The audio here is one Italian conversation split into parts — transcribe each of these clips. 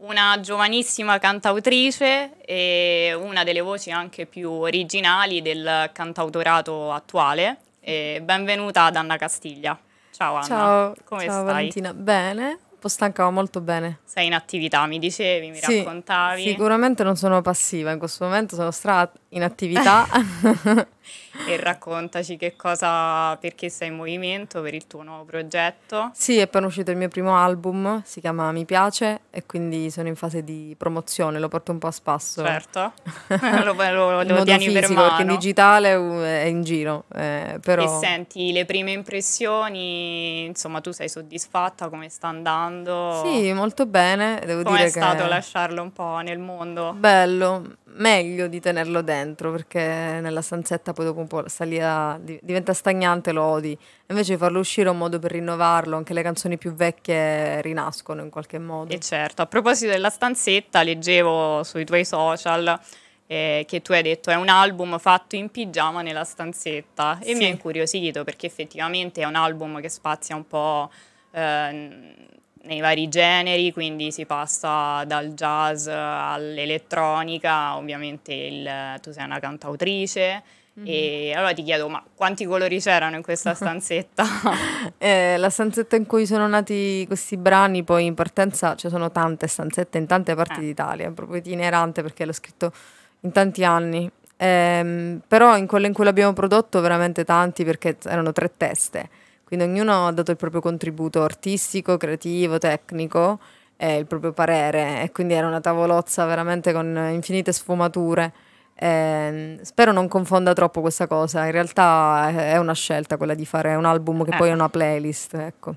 una giovanissima cantautrice e una delle voci anche più originali del cantautorato attuale. E benvenuta ad Anna Castiglia. Ciao Anna, ciao, come ciao stai? Valentina, bene, un po' stanca ma molto bene. Sei in attività, mi dicevi, mi sì, raccontavi. Sicuramente non sono passiva in questo momento, sono stra in attività. e raccontaci che cosa, perché sei in movimento per il tuo nuovo progetto. Sì, è appena uscito il mio primo album, si chiama Mi piace e quindi sono in fase di promozione, lo porto un po' a spasso. Certo, lo, lo, lo tieni fisico, per mano. Perché in digitale uh, è in giro. Eh, però... E senti, le prime impressioni, insomma tu sei soddisfatta, come sta andando? Sì, molto bene, devo Com'è dire che... Com'è stato lasciarlo un po' nel mondo? Bello, meglio di tenerlo dentro perché nella stanzetta poi dopo un po' salita, diventa stagnante, lo odi. Invece farlo uscire è un modo per rinnovarlo, anche le canzoni più vecchie rinascono in qualche modo. E certo, a proposito della stanzetta, leggevo sui tuoi social eh, che tu hai detto è un album fatto in pigiama nella stanzetta e sì. mi ha incuriosito perché effettivamente è un album che spazia un po'... Eh, nei vari generi, quindi si passa dal jazz all'elettronica, ovviamente il, tu sei una cantautrice. E mhm. allora ti chiedo, ma quanti colori c'erano in questa stanzetta? eh, la stanzetta in cui sono nati questi brani, poi in partenza ci cioè sono tante stanzette in tante parti eh. d'Italia, proprio itinerante perché l'ho scritto in tanti anni. Ehm, però in quella in cui l'abbiamo prodotto veramente tanti perché erano tre teste quindi ognuno ha dato il proprio contributo artistico, creativo, tecnico e il proprio parere e quindi era una tavolozza veramente con infinite sfumature. Eh, spero non confonda troppo questa cosa, in realtà è una scelta quella di fare un album che eh. poi è una playlist, ecco.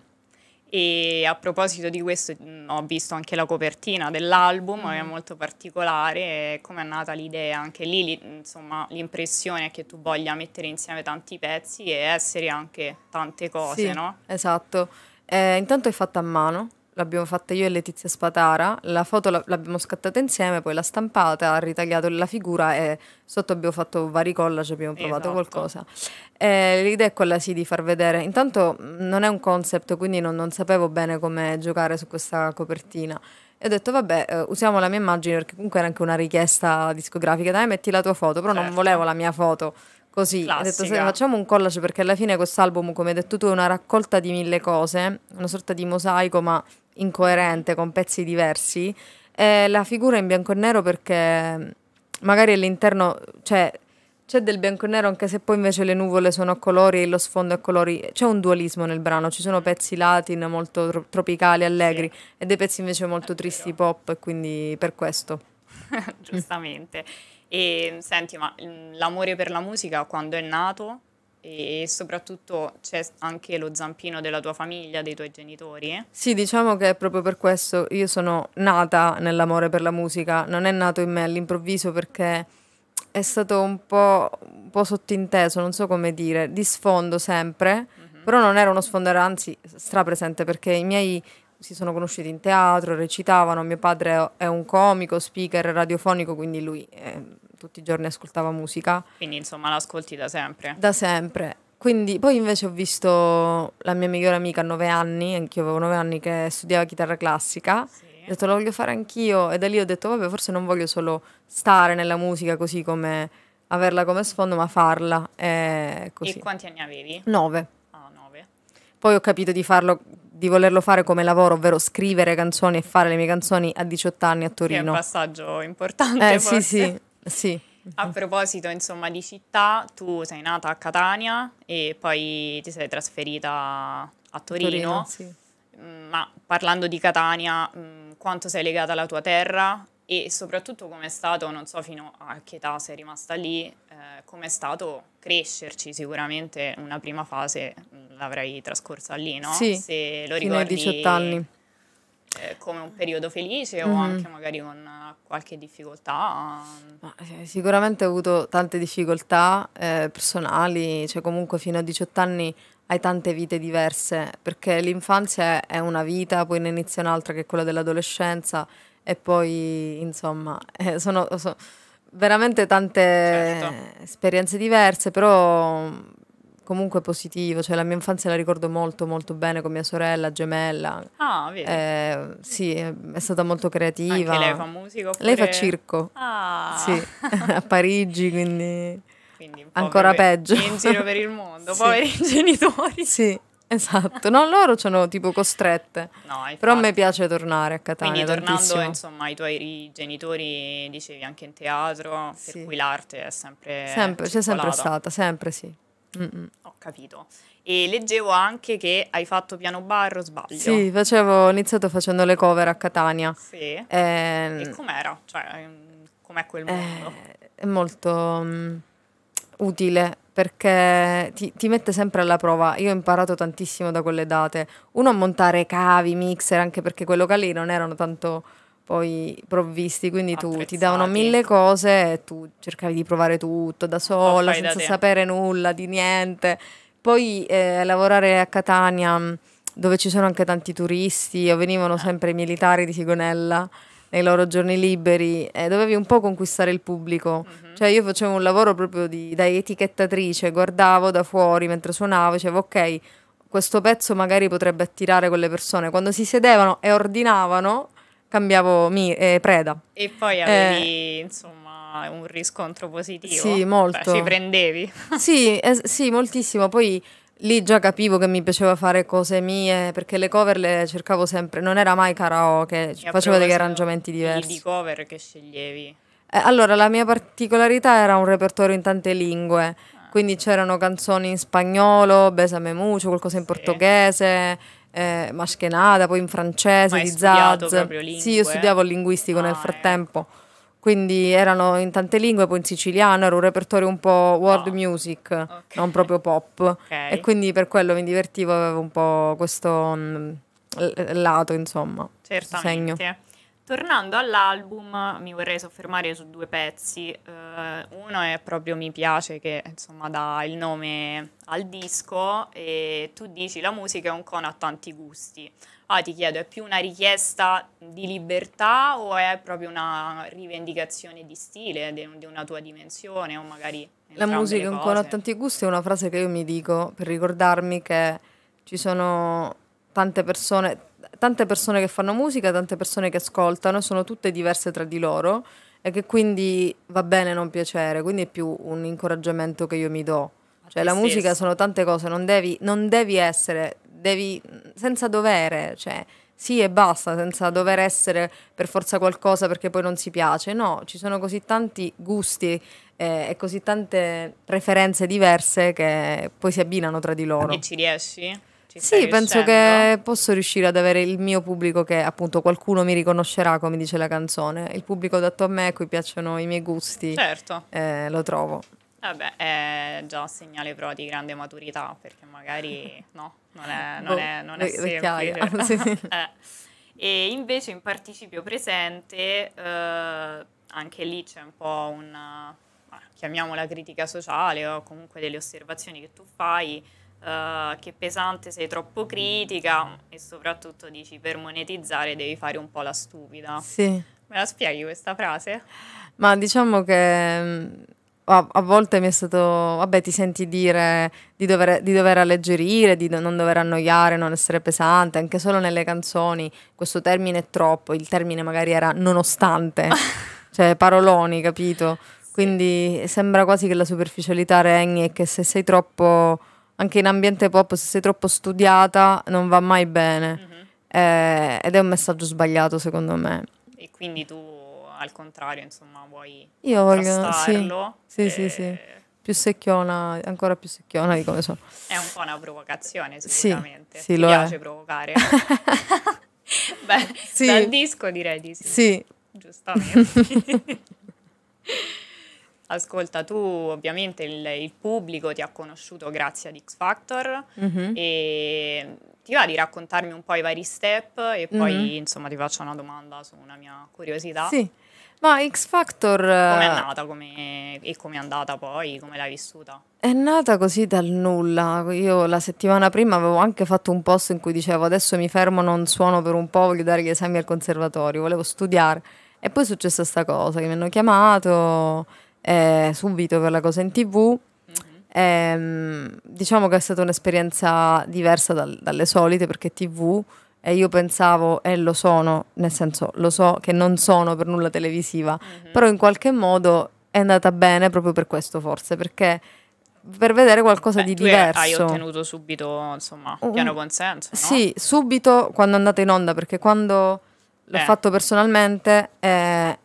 E a proposito di questo, mm, ho visto anche la copertina dell'album, mm. è molto particolare, come è nata l'idea, anche lì insomma, l'impressione è che tu voglia mettere insieme tanti pezzi e essere anche tante cose, sì, no? Esatto. Eh, intanto è fatta a mano, l'abbiamo fatta io e Letizia Spatara, la foto l'abbiamo scattata insieme, poi l'ha stampata, ha ritagliato la figura e sotto abbiamo fatto vari collage, abbiamo provato esatto. qualcosa. E eh, l'idea è quella sì di far vedere, intanto mm, non è un concept, quindi non, non sapevo bene come giocare su questa copertina. E ho detto, vabbè, eh, usiamo la mia immagine perché comunque era anche una richiesta discografica, dai, metti la tua foto, però certo. non volevo la mia foto così. Ho detto, se facciamo un collage perché alla fine quest'album, come hai detto tu, è una raccolta di mille cose, una sorta di mosaico, ma incoerente con pezzi diversi è la figura in bianco e nero perché mm, magari all'interno cioè, c'è del bianco e nero anche se poi invece le nuvole sono a colori e lo sfondo è a colori. C'è un dualismo nel brano, ci sono pezzi latin molto tro- tropicali, allegri sì. e dei pezzi invece molto tristi pop, quindi per questo. Giustamente. E senti, ma mm, l'amore per la musica quando è nato? e soprattutto c'è anche lo zampino della tua famiglia, dei tuoi genitori. Sì, diciamo che è proprio per questo io sono nata nell'amore per la musica, non è nato in me all'improvviso perché è stato un po', un po sottinteso, non so come dire, di sfondo sempre, mm-hmm. però non era uno sfondo, era anzi strapresente perché i miei si sono conosciuti in teatro, recitavano, mio padre è un comico, speaker radiofonico, quindi lui... È tutti i giorni ascoltava musica. Quindi insomma l'ascolti da sempre. Da sempre. Quindi poi invece ho visto la mia migliore amica a nove anni, anch'io avevo nove anni che studiava chitarra classica. Sì. Ho detto lo voglio fare anch'io e da lì ho detto vabbè forse non voglio solo stare nella musica così come averla come sfondo ma farla. E, così. e quanti anni avevi? Nove. Ah, oh, nove. Poi ho capito di farlo di volerlo fare come lavoro, ovvero scrivere canzoni e fare le mie canzoni a 18 anni a Torino. Che è un passaggio importante. Eh, forse. sì, sì. Sì. A proposito, insomma, di città, tu sei nata a Catania e poi ti sei trasferita a Torino. Torino sì. Mm, ma parlando di Catania, mm, quanto sei legata alla tua terra e soprattutto come è stato, non so fino a che età sei rimasta lì, eh, è stato crescerci? Sicuramente una prima fase mm, l'avrai trascorsa lì, no? Sì, Se lo ricordi, fino ai 18 anni. Eh, come un periodo felice mm. o mm-hmm. anche magari con eh, qualche difficoltà? Ma, eh, sicuramente ho avuto tante difficoltà eh, personali, cioè comunque fino a 18 anni hai tante vite diverse, perché l'infanzia è una vita, poi ne inizia un'altra che è quella dell'adolescenza e poi insomma sono, sono veramente tante certo. esperienze diverse, però comunque positivo, cioè la mia infanzia la ricordo molto molto bene con mia sorella gemella. Ah, vero. Eh, sì, è stata molto creativa. Anche lei fa musica? Oppure... Lei fa circo. Ah. Sì, a Parigi, quindi, quindi ancora per... peggio. In giro per il mondo, sì. poveri genitori. Sì. Esatto, no, loro sono tipo costrette. No, Però a me piace tornare a Catania. Quindi tornando tantissimo. insomma ai tuoi genitori, dicevi anche in teatro, sì. per cui l'arte è sempre... sempre c'è sempre stata, sempre sì. Mm-mm. Ho capito. E leggevo anche che hai fatto piano bar, o sbaglio. Sì, facevo, ho iniziato facendo le cover a Catania. Sì. Eh, e com'era? Cioè, ehm, com'è quel eh, mondo? Eh, è molto um, utile perché ti, ti, mette sempre alla prova. Io ho imparato tantissimo da quelle date. Uno a montare cavi, mixer, anche perché quei locali non erano tanto poi provvisti, quindi Attrezzati. tu ti davano mille cose e tu cercavi di provare tutto da sola, senza da sapere nulla di niente. Poi eh, lavorare a Catania, mm, dove ci sono anche tanti turisti, o venivano eh. sempre i militari di Sigonella nei loro giorni liberi eh, dovevi un po' conquistare il pubblico. Mm-hmm. Cioè io facevo un lavoro proprio di, da etichettatrice, guardavo da fuori mentre suonavo, dicevo ok, questo pezzo magari potrebbe attirare quelle persone. Quando si sedevano e ordinavano, cambiavo mi, eh, preda. E poi avevi, eh, insomma, un riscontro positivo. Sì, molto. Beh, ci prendevi. Sì, eh, sì, moltissimo. Poi lì già capivo che mi piaceva fare cose mie, perché le cover le cercavo sempre, non era mai karaoke, e facevo degli arrangiamenti diversi. Di cover che sceglievi? Eh, allora, la mia particolarità era un repertorio in tante lingue, ah. quindi c'erano canzoni in spagnolo, Besame Mucho, qualcosa in sì. portoghese eh, Maschenada, poi in francese Ma di Zaz. Sì, io studiavo linguistico ah, nel ecco. frattempo. Eh. Quindi erano in tante lingue, poi in siciliano, era un repertorio un po' world oh. music, okay. non proprio pop. Okay. E quindi per quello mi divertivo, avevo un po' questo mh, mm, lato, insomma. Certamente. Segno. Tornando all'album, mi vorrei soffermare su due pezzi. Uh, uno è proprio Mi piace, che insomma dà il nome al disco, e tu dici la musica è un cono a tanti gusti. Ah, ti chiedo, è più una richiesta di libertà o è proprio una rivendicazione di stile, di, di una tua dimensione o magari... La musica è un cono a tanti gusti è una frase che io mi dico per ricordarmi che ci sono tante persone, tante persone che fanno musica, tante persone che ascoltano, sono tutte diverse tra di loro e che quindi va bene non piacere, quindi è più un incoraggiamento che io mi do. Cioè la musica sono tante cose, non devi, non devi essere, devi senza dovere, cioè sì e basta, senza dover essere per forza qualcosa perché poi non si piace. No, ci sono così tanti gusti eh, e così tante preferenze diverse che poi si abbinano tra di loro. E ci riesci? sì, penso che posso riuscire ad avere il mio pubblico che appunto qualcuno mi riconoscerà, come dice la canzone. Il pubblico adatto a me, a cui piacciono i miei gusti. Certo. Eh, lo trovo. Vabbè, è già un segnale però di grande maturità, perché magari no, non è, non boh, è, non è semplice. Anzi. eh. E invece in participio presente, eh, anche lì c'è un po' una, chiamiamola critica sociale o comunque delle osservazioni che tu fai, uh, che pesante sei troppo critica e soprattutto dici per monetizzare devi fare un po' la stupida. Sì. Me la spieghi questa frase? Ma diciamo che a, a, volte mi è stato, vabbè, ti senti dire di dover, di dover alleggerire, di non dover annoiare, non essere pesante, anche solo nelle canzoni. Questo termine è troppo, il termine magari era nonostante, cioè paroloni, capito? Quindi sembra quasi che la superficialità regni e che se sei troppo anche in ambiente pop, se sei troppo studiata non va mai bene. Mm-hmm. Eh, ed è un messaggio sbagliato secondo me. E quindi tu al contrario, insomma, vuoi Io voglio, sì, sì, e... sì, sì, eh. Più secchiona, ancora più secchiona di come sono. È un po' una provocazione, sicuramente. Sì, sì, Ti piace è. provocare. Beh, sì. dal disco direi di sì. Sì. Giustamente. Ascolta, tu ovviamente il, il pubblico ti ha conosciuto grazie ad X Factor mm-hmm. e ti va di raccontarmi un po' i vari step e poi mm-hmm. insomma ti faccio una domanda su una mia curiosità. Sì. Ma X Factor... Com'è eh, nata com'è, e com'è andata poi? Come l'hai vissuta? È nata così dal nulla. Io la settimana prima avevo anche fatto un post in cui dicevo adesso mi fermo, non suono per un po', voglio dare gli esami al conservatorio, volevo studiare. E poi è successa questa cosa, che mi hanno chiamato eh, subito per la cosa in tv. Mm-hmm. Ehm, diciamo che è stata un'esperienza diversa dal- dalle solite perché tv e io pensavo e eh, lo sono, nel senso lo so che non sono per nulla televisiva, mm-hmm. però in qualche modo è andata bene proprio per questo forse, perché per vedere qualcosa Beh, di diverso. Hai ottenuto subito, insomma, un piano consenso. No? Sì, subito quando è andata in onda, perché quando Beh. l'ho eh. fatto personalmente eh,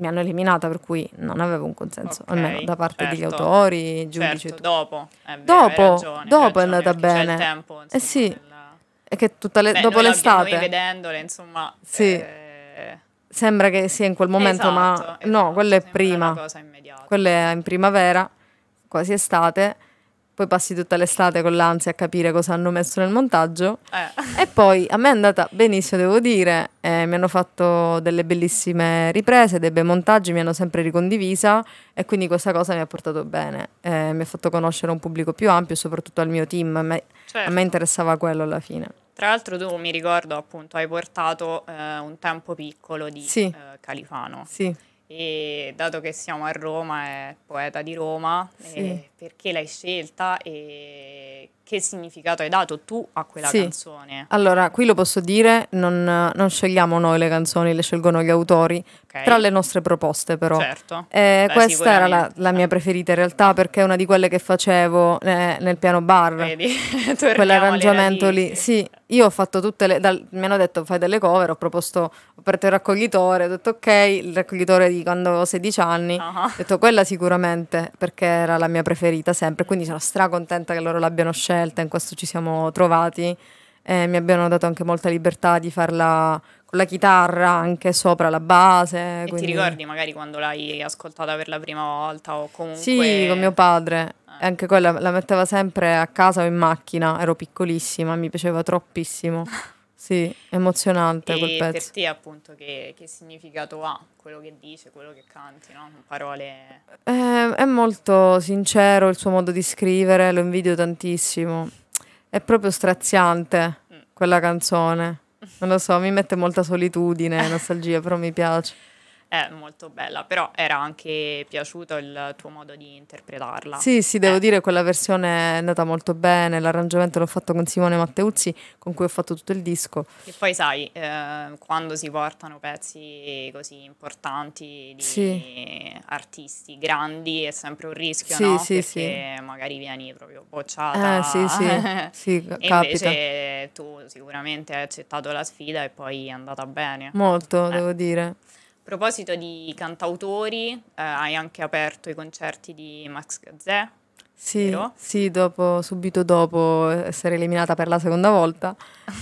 mi hanno eliminata, per cui non avevo un consenso, okay, almeno da parte certo, degli autori, certo, giudici. Certo, dopo, è vero, dopo, ragione, dopo ragione, è andata bene. Tempo, eh insomma, eh sì, nella... è che tutta le, Beh, dopo l'estate. Noi vedendole, insomma... Sì. Eh... Sembra che sia in quel momento, esatto, ma esatto, no, esatto, quello è prima. Quello è in primavera, quasi estate poi passi tutta l'estate con l'ansia a capire cosa hanno messo nel montaggio. Eh. E poi a me è andata benissimo, devo dire, eh, mi hanno fatto delle bellissime riprese, dei bei montaggi, mi hanno sempre ricondivisa e quindi questa cosa mi ha portato bene, eh, mi ha fatto conoscere un pubblico più ampio, soprattutto al mio team, a me, certo. a me certo. interessava quello alla fine. Tra l'altro tu mi ricordo appunto hai portato eh, un tempo piccolo di sì. eh, Califano. Sì e dato che siamo a Roma è poeta di Roma, sì. eh, perché l'hai scelta e che significato hai dato tu a quella sì. canzone. Allora, qui lo posso dire, non, non, scegliamo noi le canzoni, le scelgono gli autori, okay. tra le nostre proposte però. Certo. Eh, Beh, questa era la, la, mia preferita in realtà perché è una di quelle che facevo eh, nel piano bar. Vedi, quell'arrangiamento lì. Sì, io ho fatto tutte le... Dal, mi hanno detto fai delle cover, ho proposto per te il raccoglitore, ho detto ok, il raccoglitore di quando avevo 16 anni, uh-huh. ho detto quella sicuramente perché era la mia preferita sempre, quindi sono stracontenta che loro l'abbiano scelta scelta, in questo ci siamo trovati e mi abbiano dato anche molta libertà di farla con la chitarra anche sopra la base. E quindi... ti ricordi magari quando l'hai ascoltata per la prima volta o comunque... Sì, con mio padre. Eh. Anche quella la metteva sempre a casa o in macchina, ero piccolissima, mi piaceva troppissimo. Sì, emozionante e quel pezzo. E per te appunto che, che, significato ha quello che dice, quello che canti, no? Con parole... È, eh, è molto sincero il suo modo di scrivere, lo invidio tantissimo. È proprio straziante mm. quella canzone. Non lo so, mi mette molta solitudine, nostalgia, però mi piace è molto bella, però era anche piaciuto il tuo modo di interpretarla. Sì, sì, devo eh. dire quella versione è andata molto bene, l'arrangiamento l'ho fatto con Simone Matteuzzi, con cui ho fatto tutto il disco. E poi sai, eh, quando si portano pezzi così importanti di sì. artisti grandi è sempre un rischio, sì, no? Sì, Perché sì. magari vieni proprio bocciata. Eh, sì, sì, sì e capita. invece tu sicuramente hai accettato la sfida e poi è andata bene. Molto, eh. devo dire. A proposito di cantautori, eh, hai anche aperto i concerti di Max Gazzè. Sì, sì dopo, subito dopo essere eliminata per la seconda volta,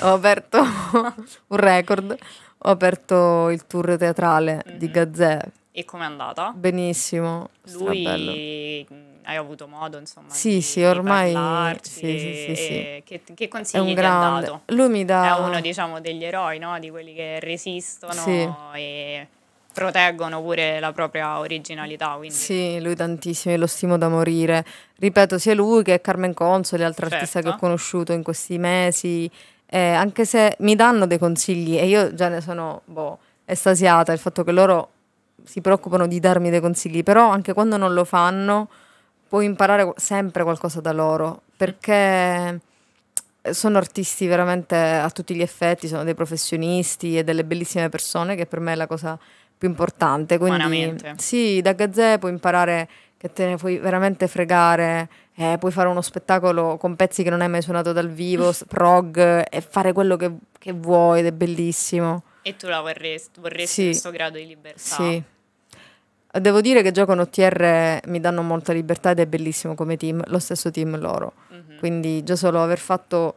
ho aperto un record, ho aperto il tour teatrale mm-hmm. di mhm. Gazzè. E com'è andata? Benissimo. Lui hai avuto modo insomma sì, di, sì, ormai, parlarci, sì, sì, sì, sì. Che, che consigli ti ha dato? Lui mi dà... È uno diciamo degli eroi, no? Di quelli che resistono sì. e proteggono pure la propria originalità. Quindi. Sì, lui tantissimo, io lo stimo da morire. Ripeto, sia lui che Carmen Consoli, altra certo. artista che ho certo. conosciuto in questi mesi, eh, anche se mi danno dei consigli e io già ne sono boh, estasiata, il fatto che loro si preoccupano di darmi dei consigli, però anche quando non lo fanno puoi imparare sempre qualcosa da loro, perché sono artisti veramente a tutti gli effetti, sono dei professionisti e delle bellissime persone che per me è la cosa più importante. Quindi, Buonamente. Sì, da Gazzè puoi imparare che te ne puoi veramente fregare, eh, puoi fare uno spettacolo con pezzi che non hai mai suonato dal vivo, prog, e fare quello che, che vuoi ed è bellissimo. E tu la vorresti, vorresti sì. questo grado di libertà. Sì. Devo dire che gioco con OTR mi danno molta libertà ed è bellissimo come team, lo stesso team loro. Mm-hmm. Quindi già solo aver fatto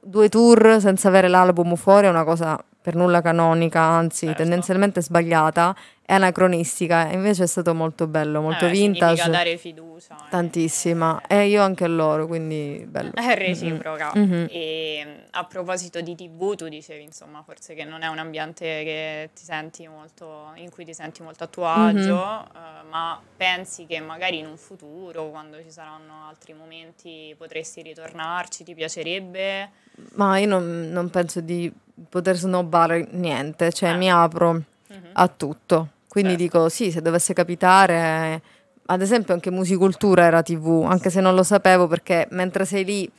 due tour senza avere l'album fuori è una cosa per nulla canonica, anzi certo. tendenzialmente sbagliata, è anacronistica, invece è stato molto bello, eh, molto eh, vintage. dare fiducia. Eh. Tantissima, eh. e io anche a loro, quindi bello. È eh, reciproca. Mm-hmm. E a proposito di tv, tu dicevi insomma forse che non è un ambiente molto, in cui ti senti molto a tuo mm-hmm. agio, mm-hmm. eh, ma pensi che magari in un futuro, quando ci saranno altri momenti, potresti ritornarci, ti piacerebbe? Ma io non, non penso di poter snobbare niente, cioè ah. mi apro mm-hmm. a tutto. Quindi certo. dico sì, se dovesse capitare, ad esempio anche Musicultura era tv, anche se non lo sapevo perché mentre sei lì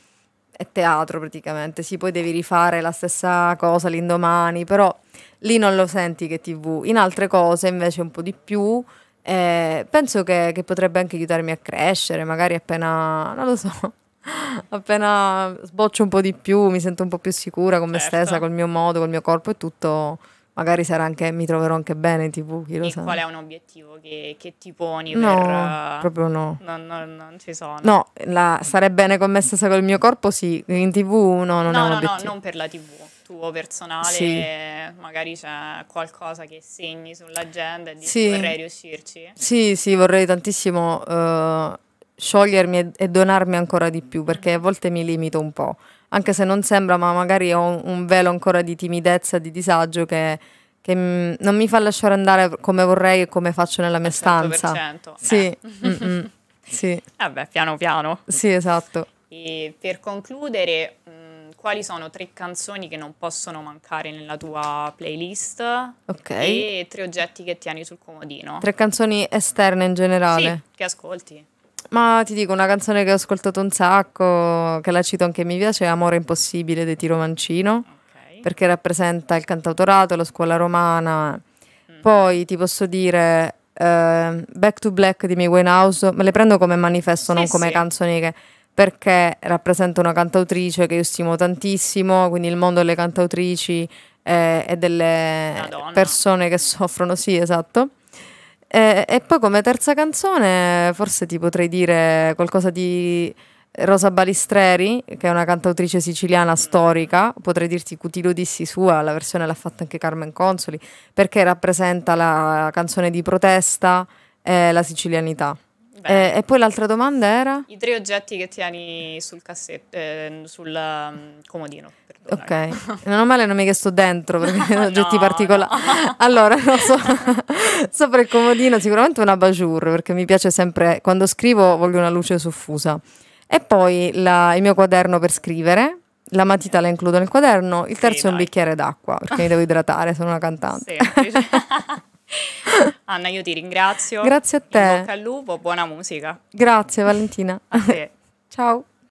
è teatro praticamente, sì, poi devi rifare la stessa cosa l'indomani, però lì non lo senti che tv, in altre cose invece un po' di più. Eh, penso che, che, potrebbe anche aiutarmi a crescere, magari appena, non lo so, appena sboccio un po' di più, mi sento un po' più sicura con me certo. stessa, col mio modo, col mio corpo e tutto, magari sarà anche, mi troverò anche bene in TV, chi lo e sa. qual è un obiettivo che, che ti poni no, per, proprio no. No, no, non ci sono. No, la, stare bene con me stessa col mio corpo sì, in TV no, non no, è un obiettivo. No, no, non per la TV, tuo personale, sì. magari c'è qualcosa che segni sull'agenda e dici sì. vorrei riuscirci. Sì, sì, vorrei tantissimo... Uh, sciogliermi e, donarmi ancora di più, perché a volte mi limito un po', anche se non sembra, ma magari ho un, velo ancora di timidezza, di disagio che, che mm, non mi fa lasciare andare come vorrei e come faccio nella mia stanza. Eh. Sì. Eh. sì. Vabbè, piano piano. Sì, esatto. E per concludere, quali sono tre canzoni che non possono mancare nella tua playlist Ok. e tre oggetti che tieni sul comodino. Tre canzoni esterne in generale. Sì, che ascolti. Ma ti dico, una canzone che ho ascoltato un sacco, che la cito anche mi piace, è Amore Impossibile di Tiro Mancino, okay. perché rappresenta il cantautorato, la scuola romana. Mm. Poi ti posso dire uh, Back to Black di May House, me le prendo come manifesto, sì, non come sì. canzoni che perché rappresenta una cantautrice che io stimo tantissimo, quindi il mondo delle cantautrici eh, e delle persone che soffrono, sì, esatto. Eh, e, poi come terza canzone forse ti potrei dire qualcosa di... Rosa Balistreri, che è una cantautrice siciliana storica, potrei dirti Cutilo dissi sua, la versione l'ha fatta anche Carmen Consoli, perché rappresenta la canzone di protesta e la sicilianità. Eh, e poi l'altra domanda era? I tre oggetti che tieni sul cassetto, eh, sul um, comodino. Perdonare. Ok, meno male non mi che sto dentro perché sono oggetti no, particolari. No. Allora, no, so, sopra il comodino sicuramente una bajour perché mi piace sempre, quando scrivo voglio una luce soffusa. E poi la, il mio quaderno per scrivere, la matita la includo nel quaderno, il terzo sì, è un dai. bicchiere d'acqua perché mi devo idratare, sono una cantante. Sì, Anna, io ti ringrazio. Grazie a te. In bocca al lupo, buona musica. Grazie Valentina. A te. Ciao.